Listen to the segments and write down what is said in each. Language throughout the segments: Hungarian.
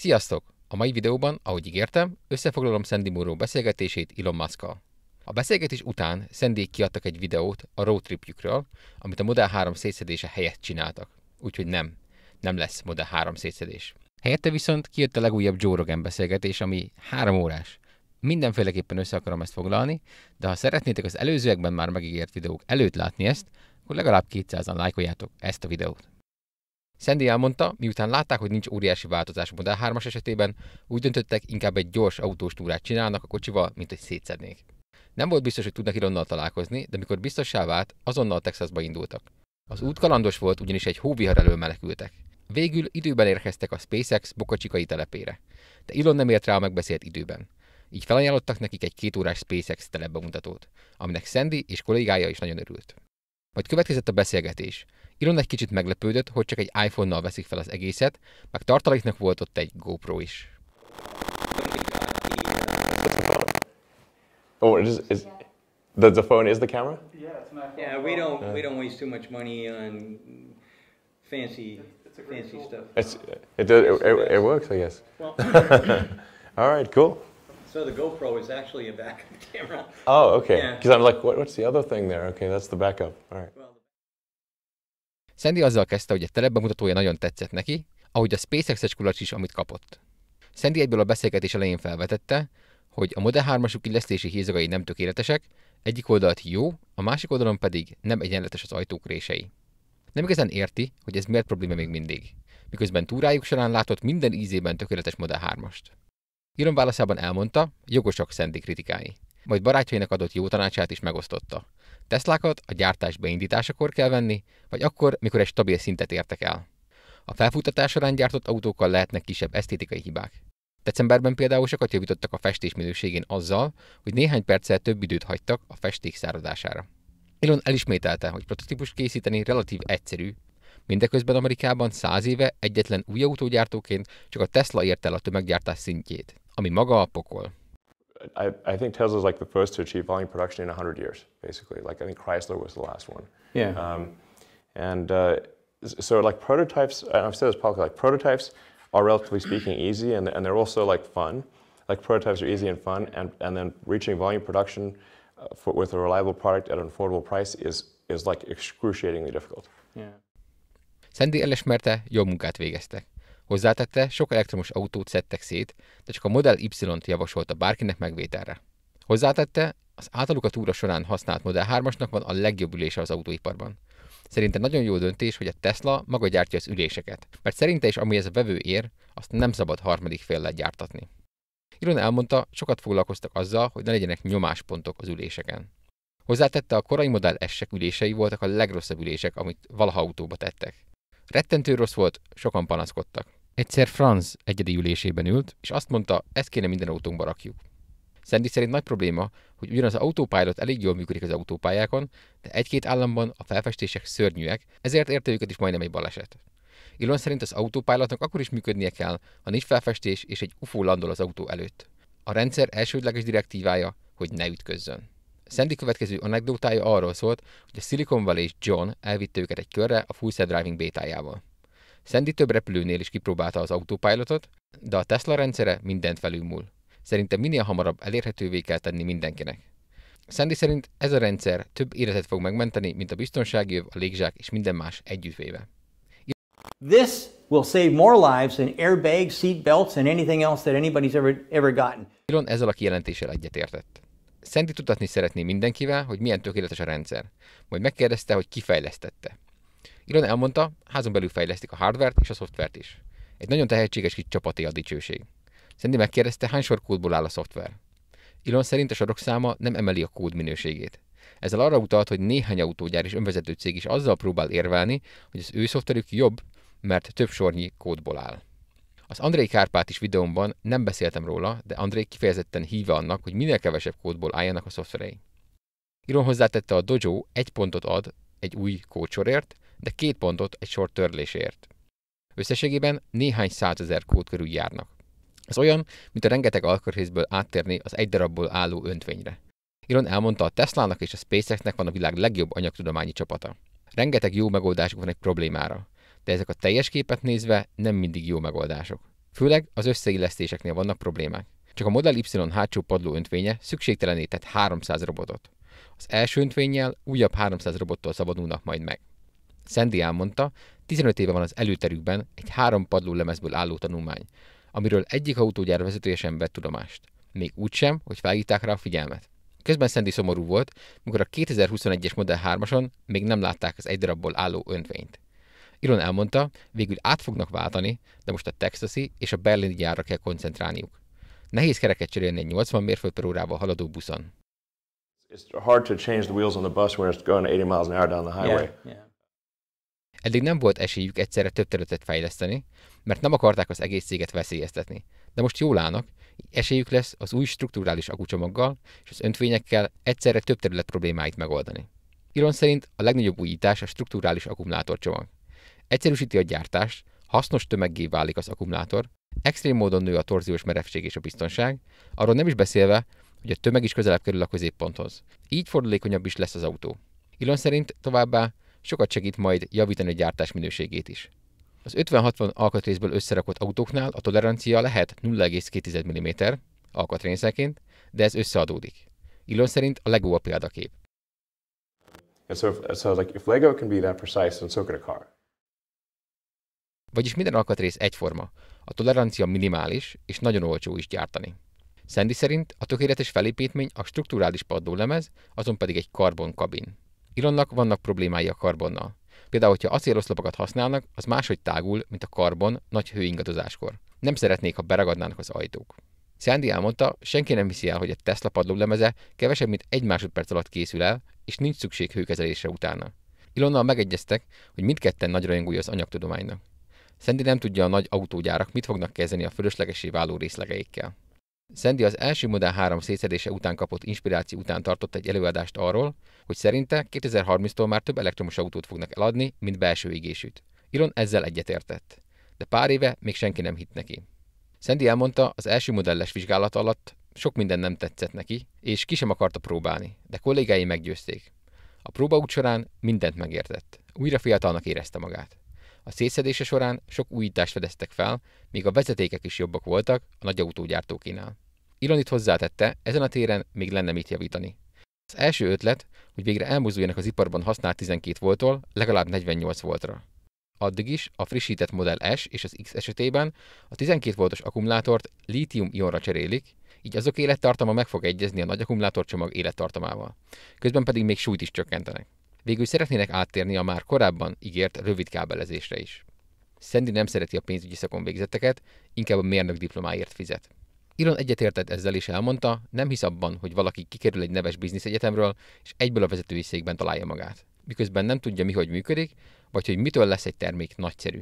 Sziasztok! A mai videóban, ahogy ígértem, összefoglalom Sandy Murrow beszélgetését Elon musk -kal. A beszélgetés után sandy kiadtak egy videót a road tripjükről, amit a Model 3 szétszedése helyett csináltak. Úgyhogy nem, nem lesz Model 3 szétszedés. Helyette viszont kijött a legújabb Joe Rogan beszélgetés, ami három órás. Mindenféleképpen össze akarom ezt foglalni, de ha szeretnétek az előzőekben már megígért videók előtt látni ezt, akkor legalább 200-an lájkoljátok ezt a videót. Szendi elmondta, miután látták, hogy nincs óriási változás a Model 3-as esetében, úgy döntöttek, inkább egy gyors autós túrát csinálnak a kocsival, mint hogy szétszednék. Nem volt biztos, hogy tudnak Ironnal találkozni, de mikor biztossá vált, azonnal Texasba indultak. Az út kalandos volt, ugyanis egy hóvihar elől menekültek. Végül időben érkeztek a SpaceX bokacsikai telepére, de Elon nem ért rá a megbeszélt időben. Így felajánlottak nekik egy kétórás SpaceX telepbemutatót, aminek Sandy és kollégája is nagyon örült. Majd következett a beszélgetés. Iron egy kicsit meglepődött, hogy csak egy iPhone-nal veszik fel az egészet, meg tartaléknak volt ott egy GoPro is. Oh, is, is the, the phone is the camera? Yeah, it's my phone. Yeah, we don't we don't waste too much money on fancy it's, it's fancy tool. stuff. It's, it, it, it, it works, I guess. Well. All right, cool. So the GoPro is actually a backup camera. Oh, okay. Because yeah. I'm like, what, what's the other thing there? Okay, that's the backup. All right. Sandy azzal kezdte, hogy a telebemutatója nagyon tetszett neki, ahogy a SpaceX-es kulacs is, amit kapott. Sandy egyből a beszélgetés elején felvetette, hogy a Model 3-asuk illesztési hézagai nem tökéletesek, egyik oldalt jó, a másik oldalon pedig nem egyenletes az ajtók rései. Nem igazán érti, hogy ez miért probléma még mindig, miközben túrájuk során látott minden ízében tökéletes Model 3-ast. Gilom válaszában elmondta, jogosak Szendi kritikái. Majd barátjainak adott jó tanácsát is megosztotta. Teslákat a gyártás beindításakor kell venni, vagy akkor, mikor egy stabil szintet értek el. A felfutatás során gyártott autókkal lehetnek kisebb esztétikai hibák. Decemberben például sokat javítottak a festés minőségén azzal, hogy néhány perccel több időt hagytak a festék száradására. Elon elismételte, hogy prototípust készíteni relatív egyszerű, Mindeközben Amerikában száz éve egyetlen új autógyártóként csak a Tesla ért el a tömeggyártás szintjét, ami maga a pokol. I, I think Tesla is like the first to achieve volume production in 100 years, basically. Like I think Chrysler was the last one. Yeah. Um, and uh, so like prototypes, and I've said this publicly, like prototypes are relatively speaking easy and, and they're also like fun. Like prototypes are easy and fun and, and then reaching volume production uh, for, with a reliable product at an affordable price is, is like excruciatingly difficult. Yeah. Szendi elismerte, jó munkát végeztek. Hozzátette, sok elektromos autót szedtek szét, de csak a Model Y-t javasolta bárkinek megvételre. Hozzátette, az általuk a túra során használt Model 3-asnak van a legjobb ülése az autóiparban. Szerinte nagyon jó döntés, hogy a Tesla maga gyártja az üléseket, mert szerinte is ez a vevő ér, azt nem szabad harmadik fél gyártatni. Iron elmondta, sokat foglalkoztak azzal, hogy ne legyenek nyomáspontok az üléseken. Hozzátette, a korai modell S-ek ülései voltak a legrosszabb ülések, amit valaha autóba tettek. Rettentő rossz volt, sokan panaszkodtak. Egyszer Franz egyedi ülésében ült, és azt mondta, ezt kéne minden autónkba rakjuk. Szendi szerint nagy probléma, hogy ugyanaz az autópilot elég jól működik az autópályákon, de egy-két államban a felfestések szörnyűek, ezért érte őket is majdnem egy baleset. Ilon szerint az autópilotnak akkor is működnie kell, ha nincs felfestés és egy UFO landol az autó előtt. A rendszer elsődleges direktívája, hogy ne ütközzön. Sandy következő anekdotája arról szólt, hogy a Silicon Valley és John elvitte őket egy körre a Full Self Driving bétájával. Sandy több repülőnél is kipróbálta az autopilotot, de a Tesla rendszere mindent felülmúl. Szerinte minél hamarabb elérhetővé kell tenni mindenkinek. Sandy szerint ez a rendszer több életet fog megmenteni, mint a biztonsági jöv, a légzsák és minden más együttvéve. This will save more lives than airbags, seatbelts and anything else that anybody's ever, ever gotten. Elon ezzel a kijelentéssel egyetértett. Szenti tudatni szeretné mindenkivel, hogy milyen tökéletes a rendszer. Majd megkérdezte, hogy ki fejlesztette. Ilona elmondta, házon belül fejlesztik a hardvert és a szoftvert is. Egy nagyon tehetséges kis csapaté a dicsőség. Szenti megkérdezte, hány sor kódból áll a szoftver. Ilon szerint a sorok száma nem emeli a kód minőségét. Ezzel arra utalt, hogy néhány autógyár és önvezető cég is azzal próbál érvelni, hogy az ő szoftverük jobb, mert több sornyi kódból áll. Az André Kárpát is videómban nem beszéltem róla, de André kifejezetten híve annak, hogy minél kevesebb kódból álljanak a szoftverei. Iron hozzátette a Dojo egy pontot ad egy új kódsorért, de két pontot egy sor törlésért. Összességében néhány százezer kód körül járnak. Ez olyan, mint a rengeteg alkatrészből áttérni az egy darabból álló öntvényre. Elon elmondta, a Teslának és a SpaceX-nek van a világ legjobb anyagtudományi csapata. Rengeteg jó megoldásuk van egy problémára de ezek a teljes képet nézve nem mindig jó megoldások. Főleg az összeillesztéseknél vannak problémák. Csak a Model Y hátsó padló öntvénye szükségtelenített 300 robotot. Az első öntvényel újabb 300 robottól szabadulnak majd meg. Sandy elmondta, 15 éve van az előterükben egy három padló lemezből álló tanulmány, amiről egyik autógyár vezetője sem vett tudomást. Még sem, hogy felhívták rá a figyelmet. Közben Sandy szomorú volt, mikor a 2021-es Model 3-ason még nem látták az egy darabból álló öntvényt. Iron elmondta, végül át fognak váltani, de most a texasi és a berlini gyárra kell koncentrálniuk. Nehéz kereket cserélni egy 80 mérföld per órával haladó buszon. Eddig nem volt esélyük egyszerre több területet fejleszteni, mert nem akarták az egész céget veszélyeztetni. De most jól állnak, esélyük lesz az új strukturális akucsomaggal és az öntvényekkel egyszerre több terület problémáit megoldani. Iron szerint a legnagyobb újítás a strukturális akkumulátorcsomag. Egyszerűsíti a gyártást, hasznos tömeggé válik az akkumulátor, extrém módon nő a torziós merevség és a biztonság, arról nem is beszélve, hogy a tömeg is közelebb kerül a középponthoz. Így fordulékonyabb is lesz az autó. Elon szerint továbbá sokat segít majd javítani a gyártás minőségét is. Az 50-60 alkatrészből összerakott autóknál a tolerancia lehet 0,2 mm alkatrészeként, de ez összeadódik. Elon szerint a Lego a példakép. And so, if, so like if Lego can be that precise, then so can a car. Vagyis minden alkatrész egyforma, a tolerancia minimális és nagyon olcsó is gyártani. Sandy szerint a tökéletes felépítmény a strukturális padlólemez, azon pedig egy karbon kabin. Ilonnak vannak problémái a karbonnal. Például, hogyha acéloszlopokat használnak, az máshogy tágul, mint a karbon nagy hőingadozáskor. Nem szeretnék, ha beragadnának az ajtók. Sandy elmondta, senki nem hiszi el, hogy a Tesla padlólemeze kevesebb, mint egy másodperc alatt készül el, és nincs szükség hőkezelésre utána. Ilonnal megegyeztek, hogy mindketten nagy rajongója az anyagtudománynak. Szendi nem tudja a nagy autógyárak mit fognak kezdeni a fölöslegesé váló részlegeikkel. Szendi az első Model 3 szétszedése után kapott inspiráció után tartott egy előadást arról, hogy szerinte 2030-tól már több elektromos autót fognak eladni, mint belső égésűt. Elon ezzel egyetértett, de pár éve még senki nem hitt neki. Szendi elmondta, az első modelles vizsgálat alatt sok minden nem tetszett neki, és ki sem akarta próbálni, de kollégái meggyőzték. A próbaút során mindent megértett. Újra fiatalnak érezte magát. A szétszedése során sok újítást fedeztek fel, míg a vezetékek is jobbak voltak a nagy autógyártókinál. Elon hozzátette, ezen a téren még lenne mit javítani. Az első ötlet, hogy végre elmozduljanak az iparban használt 12 voltól legalább 48 voltra. Addig is a frissített Model S és az X esetében a 12 voltos akkumulátort lítium-ionra cserélik, így azok élettartama meg fog egyezni a nagy akkumulátorcsomag élettartamával. Közben pedig még súlyt is csökkentenek. Végül szeretnének áttérni a már korábban ígért rövid kábelezésre is. Szendi nem szereti a pénzügyi szakon végzetteket, inkább a mérnök diplomáért fizet. Iron egyetértett ezzel is elmondta, nem hisz abban, hogy valaki kikerül egy neves biznisz egyetemről, és egyből a vezetői székben találja magát. Miközben nem tudja, mi hogy működik, vagy hogy mitől lesz egy termék nagyszerű.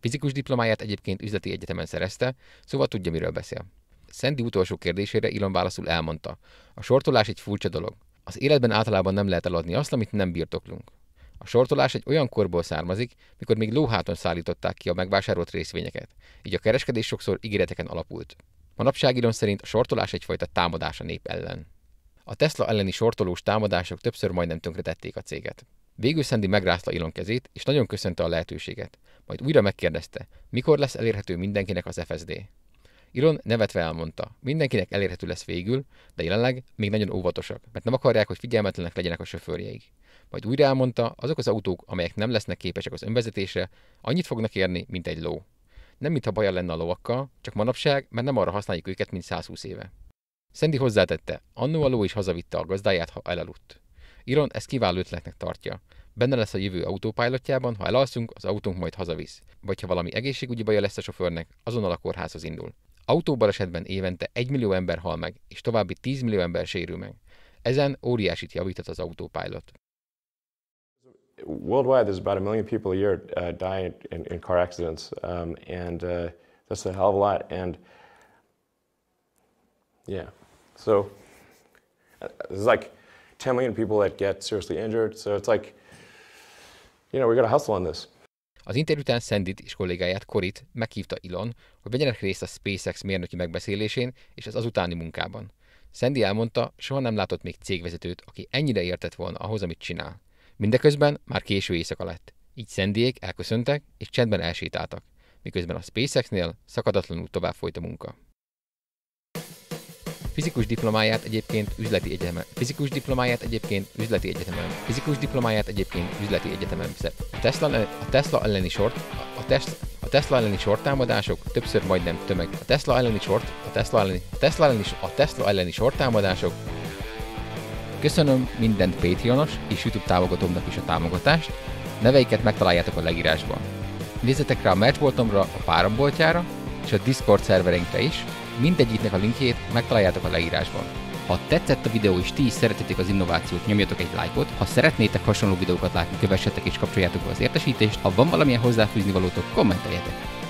Fizikus diplomáját egyébként üzleti egyetemen szerezte, szóval tudja, miről beszél. Szendi utolsó kérdésére Ilon válaszul elmondta. A sortolás egy furcsa dolog. Az életben általában nem lehet eladni azt, amit nem birtoklunk. A sortolás egy olyan korból származik, mikor még lóháton szállították ki a megvásárolt részvényeket, így a kereskedés sokszor ígéreteken alapult. Manapság írom szerint a sortolás egyfajta támadás a nép ellen. A Tesla elleni sortolós támadások többször majdnem tönkretették a céget. Végül Szendi megrázta Elon kezét, és nagyon köszönte a lehetőséget. Majd újra megkérdezte, mikor lesz elérhető mindenkinek az FSD. Ilon nevetve elmondta, mindenkinek elérhető lesz végül, de jelenleg még nagyon óvatosak, mert nem akarják, hogy figyelmetlenek legyenek a sofőrjeik. Majd újra elmondta, azok az autók, amelyek nem lesznek képesek az önvezetésre, annyit fognak érni, mint egy ló. Nem mintha baja lenne a lovakkal, csak manapság, mert nem arra használjuk őket, mint 120 éve. Sandy hozzátette, annó a ló is hazavitte a gazdáját, ha elaludt. Iron ezt kiváló ötletnek tartja. Benne lesz a jövő autópályatjában, ha elalszunk, az autónk majd hazavisz. Vagy ha valami egészségügyi baja lesz a sofőrnek, azonnal a kórházhoz indul. Autóbalesetben évente 1 millió ember hal meg, és további 10 millió ember sérül meg. Ezen óriásit javított az Autopilot. Worldwide, there's about a million people a year uh, die in, in car accidents, um, and uh, that's a hell of a lot. And yeah, so uh, there's like 10 million people that get seriously injured. So it's like, you know, we got to hustle on this. Az interjú után Sandit és kollégáját Korit meghívta Ilon, hogy vegyenek részt a SpaceX mérnöki megbeszélésén és az azutáni munkában. Sandy elmondta, soha nem látott még cégvezetőt, aki ennyire értett volna ahhoz, amit csinál. Mindeközben már késő éjszaka lett. Így Sandyék elköszöntek és csendben elsétáltak, miközben a SpaceX-nél szakadatlanul tovább folyt a munka. Fizikus diplomáját egyébként üzleti egyetemen. Fizikus diplomáját egyébként üzleti egyetemen. Fizikus diplomáját egyébként üzleti egyetemen. A Tesla, a Tesla elleni sort, a, Tesla, a Tesla elleni támadások többször majdnem tömeg. A Tesla elleni sort, a Tesla elleni, a Tesla elleni, a Tesla elleni támadások Köszönöm minden Patreonos és YouTube támogatómnak is a támogatást, neveiket megtaláljátok a legírásban. Nézzetek rá a Matchboltomra, a Páromboltjára és a Discord szervereinkre is, Mindegyiknek a linkjét megtaláljátok a leírásban. Ha tetszett a videó és ti is szeretitek az innovációt, nyomjatok egy lájkot. Ha szeretnétek hasonló videókat látni, kövessetek és kapcsoljátok be az értesítést. Ha van valamilyen hozzáfűzni valótok, kommenteljetek.